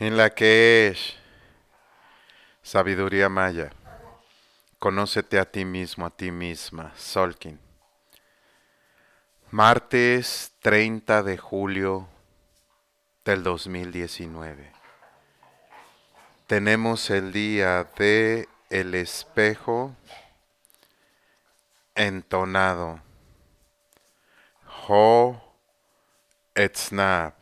en la que es sabiduría maya. Conócete a ti mismo, a ti misma, Solkin. Martes 30 de julio del 2019. Tenemos el día de el espejo entonado. Ho snap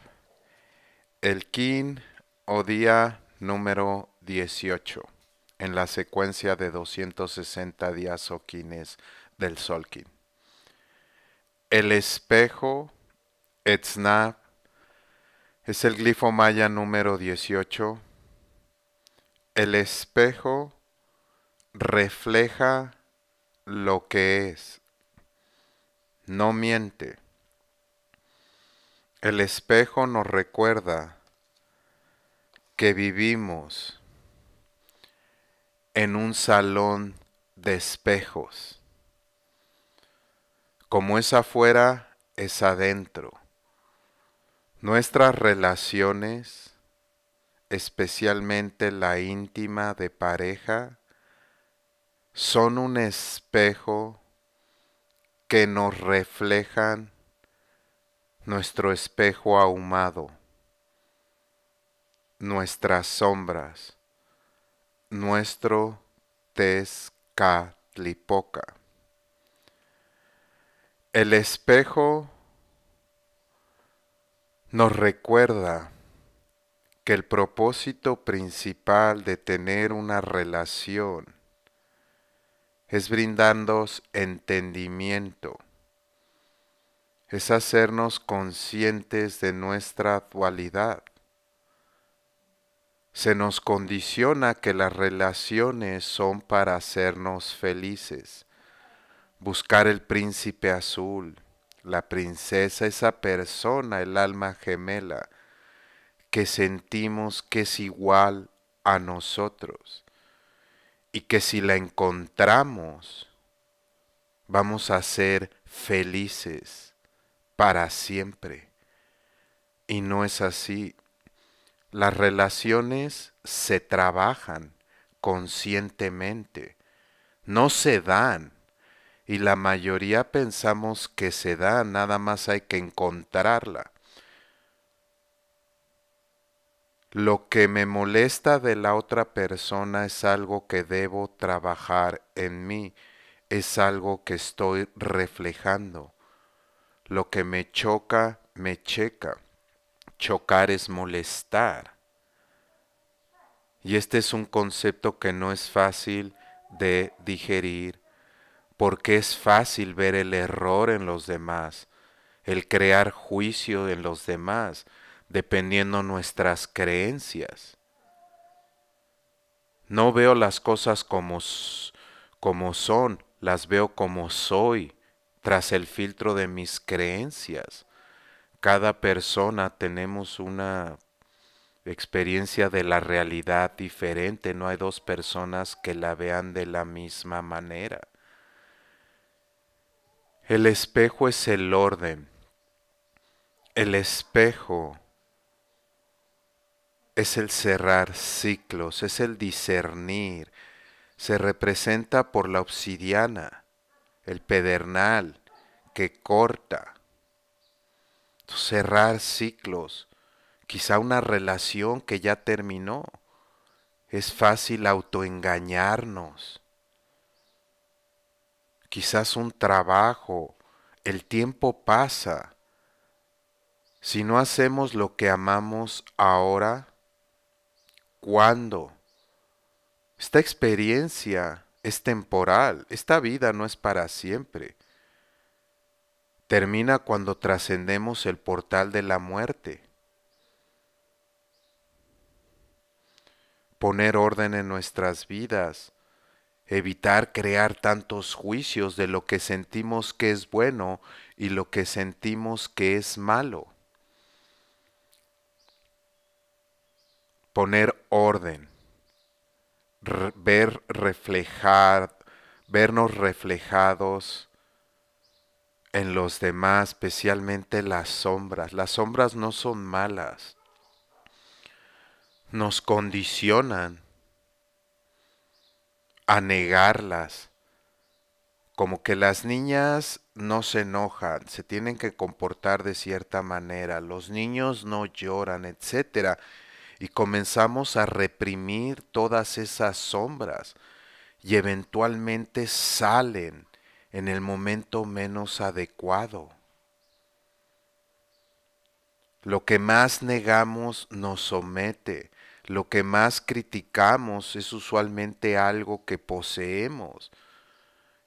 El kin o día número 18 en la secuencia de 260 días oquines del Solkin. El espejo snap es el glifo maya número 18. El espejo refleja lo que es, no miente. El espejo nos recuerda que vivimos en un salón de espejos. Como es afuera, es adentro. Nuestras relaciones, especialmente la íntima de pareja, son un espejo que nos reflejan nuestro espejo ahumado nuestras sombras, nuestro Tezcatlipoca. El espejo nos recuerda que el propósito principal de tener una relación es brindarnos entendimiento, es hacernos conscientes de nuestra dualidad se nos condiciona que las relaciones son para hacernos felices. Buscar el príncipe azul, la princesa, esa persona, el alma gemela, que sentimos que es igual a nosotros y que si la encontramos vamos a ser felices para siempre. Y no es así. Las relaciones se trabajan conscientemente, no se dan. Y la mayoría pensamos que se da, nada más hay que encontrarla. Lo que me molesta de la otra persona es algo que debo trabajar en mí, es algo que estoy reflejando. Lo que me choca, me checa chocar es molestar. Y este es un concepto que no es fácil de digerir, porque es fácil ver el error en los demás, el crear juicio en los demás, dependiendo nuestras creencias. No veo las cosas como, como son, las veo como soy, tras el filtro de mis creencias cada persona tenemos una experiencia de la realidad diferente, no hay dos personas que la vean de la misma manera. El espejo es el orden. El espejo es el cerrar ciclos, es el discernir. Se representa por la obsidiana, el pedernal que corta cerrar ciclos, quizá una relación que ya terminó. Es fácil autoengañarnos. Quizás un trabajo, el tiempo pasa. Si no hacemos lo que amamos ahora, ¿cuándo? Esta experiencia es temporal, esta vida no es para siempre termina cuando trascendemos el portal de la muerte. Poner orden en nuestras vidas, evitar crear tantos juicios de lo que sentimos que es bueno y lo que sentimos que es malo. Poner orden, ver reflejar, vernos reflejados en los demás, especialmente las sombras. Las sombras no son malas, nos condicionan a negarlas. Como que las niñas no se enojan, se tienen que comportar de cierta manera, los niños no lloran, etc. Y comenzamos a reprimir todas esas sombras y eventualmente salen en el momento menos adecuado. Lo que más negamos nos somete, lo que más criticamos es usualmente algo que poseemos.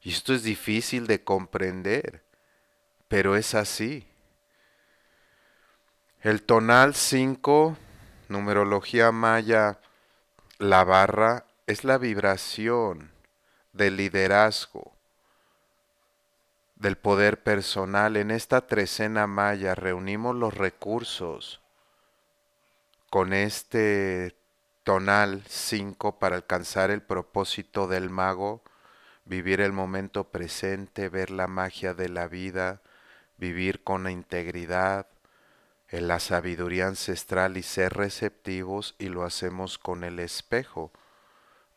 Y esto es difícil de comprender, pero es así. El tonal 5, numerología maya, la barra, es la vibración del liderazgo del poder personal. En esta trecena maya reunimos los recursos con este tonal 5 para alcanzar el propósito del mago, vivir el momento presente, ver la magia de la vida, vivir con la integridad, en la sabiduría ancestral y ser receptivos y lo hacemos con el espejo,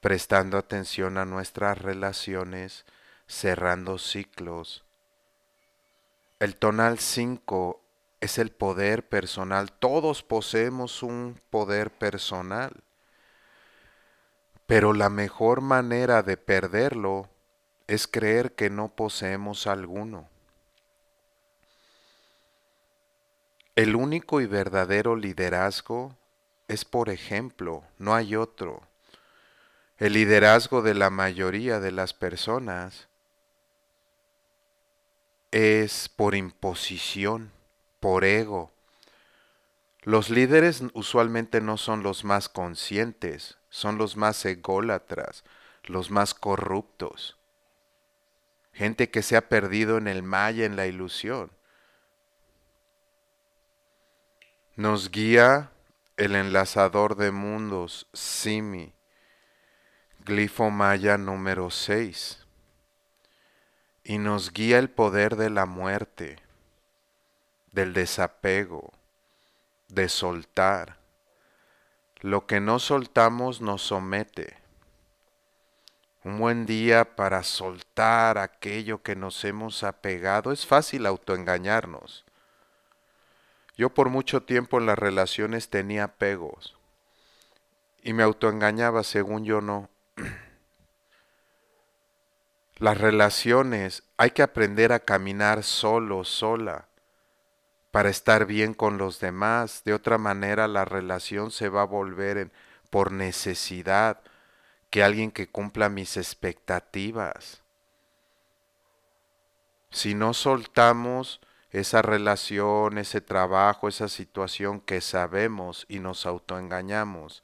prestando atención a nuestras relaciones, cerrando ciclos, el tonal 5 es el poder personal. Todos poseemos un poder personal. Pero la mejor manera de perderlo es creer que no poseemos alguno. El único y verdadero liderazgo es por ejemplo, no hay otro. El liderazgo de la mayoría de las personas es por imposición, por ego. Los líderes usualmente no son los más conscientes, son los más ególatras, los más corruptos. Gente que se ha perdido en el maya, en la ilusión. Nos guía el enlazador de mundos, Simi, glifo maya número 6 y nos guía el poder de la muerte, del desapego, de soltar. Lo que no soltamos nos somete. Un buen día para soltar aquello que nos hemos apegado. Es fácil autoengañarnos. Yo por mucho tiempo en las relaciones tenía apegos y me autoengañaba según yo no. las relaciones, hay que aprender a caminar solo, sola, para estar bien con los demás. De otra manera, la relación se va a volver en, por necesidad que alguien que cumpla mis expectativas. Si no soltamos esa relación, ese trabajo, esa situación que sabemos y nos autoengañamos,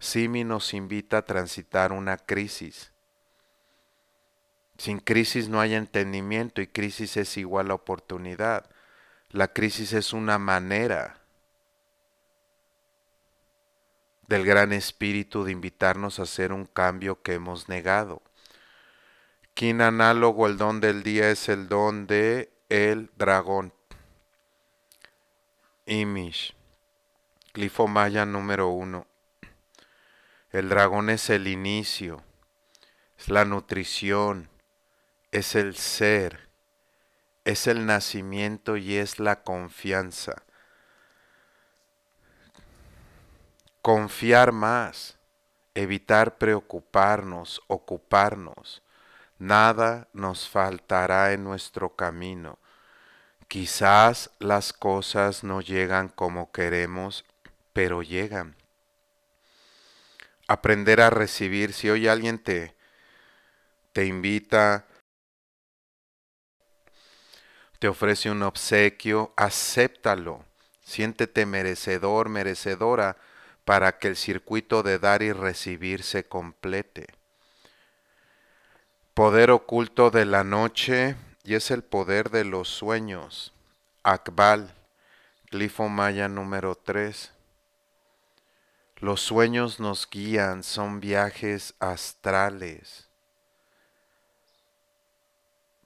Simi nos invita a transitar una crisis sin crisis no hay entendimiento y crisis es igual a oportunidad. La crisis es una manera del gran espíritu de invitarnos a hacer un cambio que hemos negado. Quien análogo el don del día es el don de el dragón. Imish. Glifo maya número uno. El dragón es el inicio, es la nutrición, es el ser, es el nacimiento y es la confianza. Confiar más, evitar preocuparnos, ocuparnos. Nada nos faltará en nuestro camino. Quizás las cosas no llegan como queremos, pero llegan. Aprender a recibir. Si hoy alguien te, te invita te ofrece un obsequio, acéptalo. Siéntete merecedor, merecedora, para que el circuito de dar y recibir se complete. Poder oculto de la noche y es el poder de los sueños. Akbal, glifo maya número 3. Los sueños nos guían, son viajes astrales.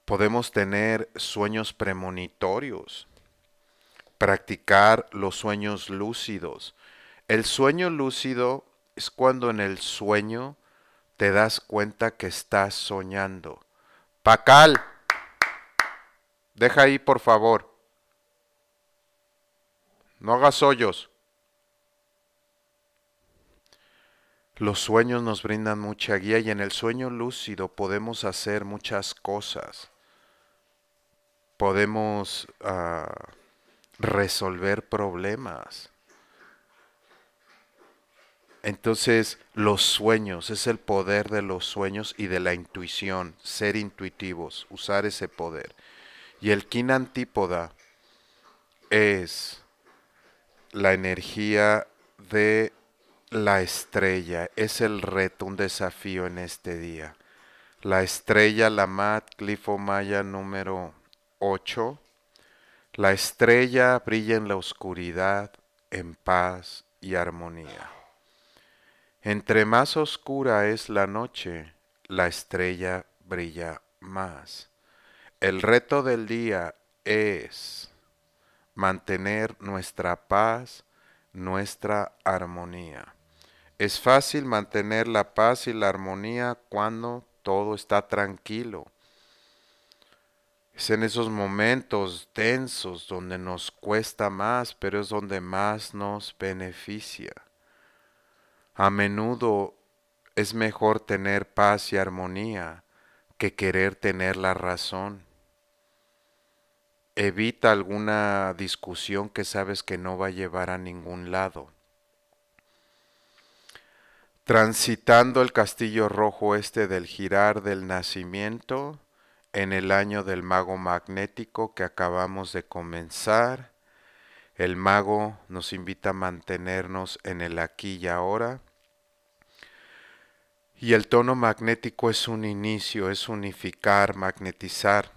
Podemos tener sueños premonitorios, practicar los sueños lúcidos. El sueño lúcido es cuando en el sueño te das cuenta que estás soñando. Pacal, deja ahí por favor. No hagas hoyos. Los sueños nos brindan mucha guía y en el sueño lúcido podemos hacer muchas cosas podemos ah, resolver problemas. Entonces, los sueños, es el poder de los sueños y de la intuición, ser intuitivos, usar ese poder. Y el kin antípoda es la energía de la estrella, es el reto, un desafío en este día. La estrella, la Mat Clifo Maya número 8. La estrella brilla en la oscuridad, en paz y armonía. Entre más oscura es la noche, la estrella brilla más. El reto del día es mantener nuestra paz, nuestra armonía. Es fácil mantener la paz y la armonía cuando todo está tranquilo, es en esos momentos tensos donde nos cuesta más, pero es donde más nos beneficia. A menudo es mejor tener paz y armonía que querer tener la razón. Evita alguna discusión que sabes que no va a llevar a ningún lado. Transitando el castillo rojo este del girar del nacimiento, en el año del mago magnético que acabamos de comenzar. El mago nos invita a mantenernos en el aquí y ahora. Y el tono magnético es un inicio, es unificar, magnetizar.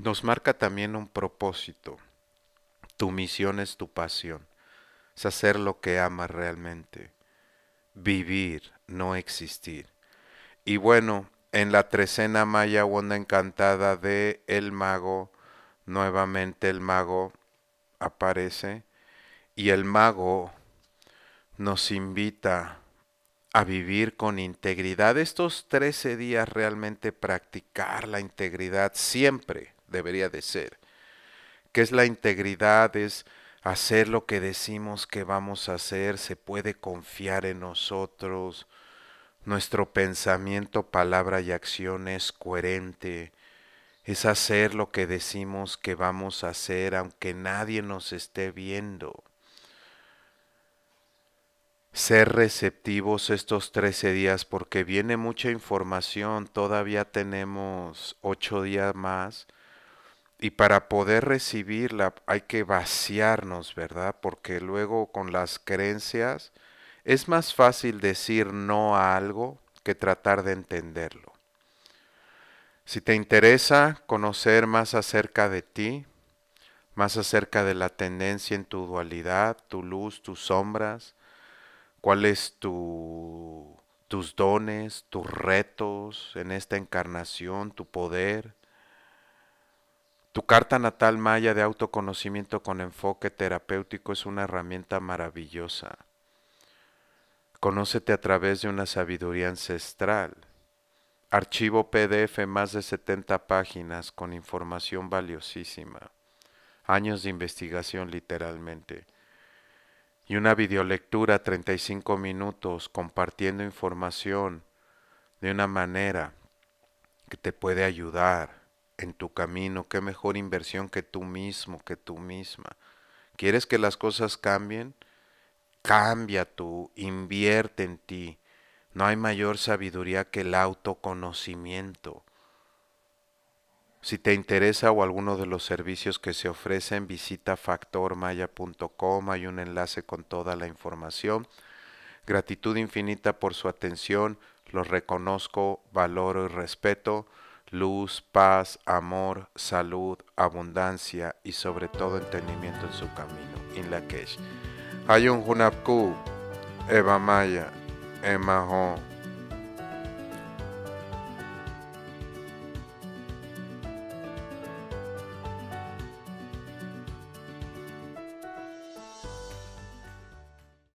Nos marca también un propósito. Tu misión es tu pasión. Es hacer lo que amas realmente. Vivir, no existir. Y bueno, en la trecena maya onda Encantada de El Mago, nuevamente el mago aparece y el mago nos invita a vivir con integridad. Estos trece días realmente practicar la integridad siempre debería de ser. ¿Qué es la integridad? Es hacer lo que decimos que vamos a hacer, se puede confiar en nosotros, nuestro pensamiento, palabra y acción es coherente. Es hacer lo que decimos que vamos a hacer aunque nadie nos esté viendo. Ser receptivos estos 13 días porque viene mucha información, todavía tenemos 8 días más y para poder recibirla hay que vaciarnos, ¿verdad? Porque luego con las creencias es más fácil decir no a algo que tratar de entenderlo. Si te interesa conocer más acerca de ti, más acerca de la tendencia en tu dualidad, tu luz, tus sombras, cuáles tus dones, tus retos en esta encarnación, tu poder, tu carta natal maya de autoconocimiento con enfoque terapéutico es una herramienta maravillosa. Conócete a través de una sabiduría ancestral. Archivo PDF más de 70 páginas con información valiosísima. Años de investigación literalmente. Y una videolectura 35 minutos compartiendo información de una manera que te puede ayudar en tu camino. Qué mejor inversión que tú mismo, que tú misma. ¿Quieres que las cosas cambien? Cambia tú, invierte en ti. No hay mayor sabiduría que el autoconocimiento. Si te interesa o alguno de los servicios que se ofrecen, visita factormaya.com. Hay un enlace con toda la información. Gratitud infinita por su atención. Los reconozco, valoro y respeto. Luz, paz, amor, salud, abundancia y sobre todo entendimiento en su camino. In que un Hunapku, Eva Maya, Emma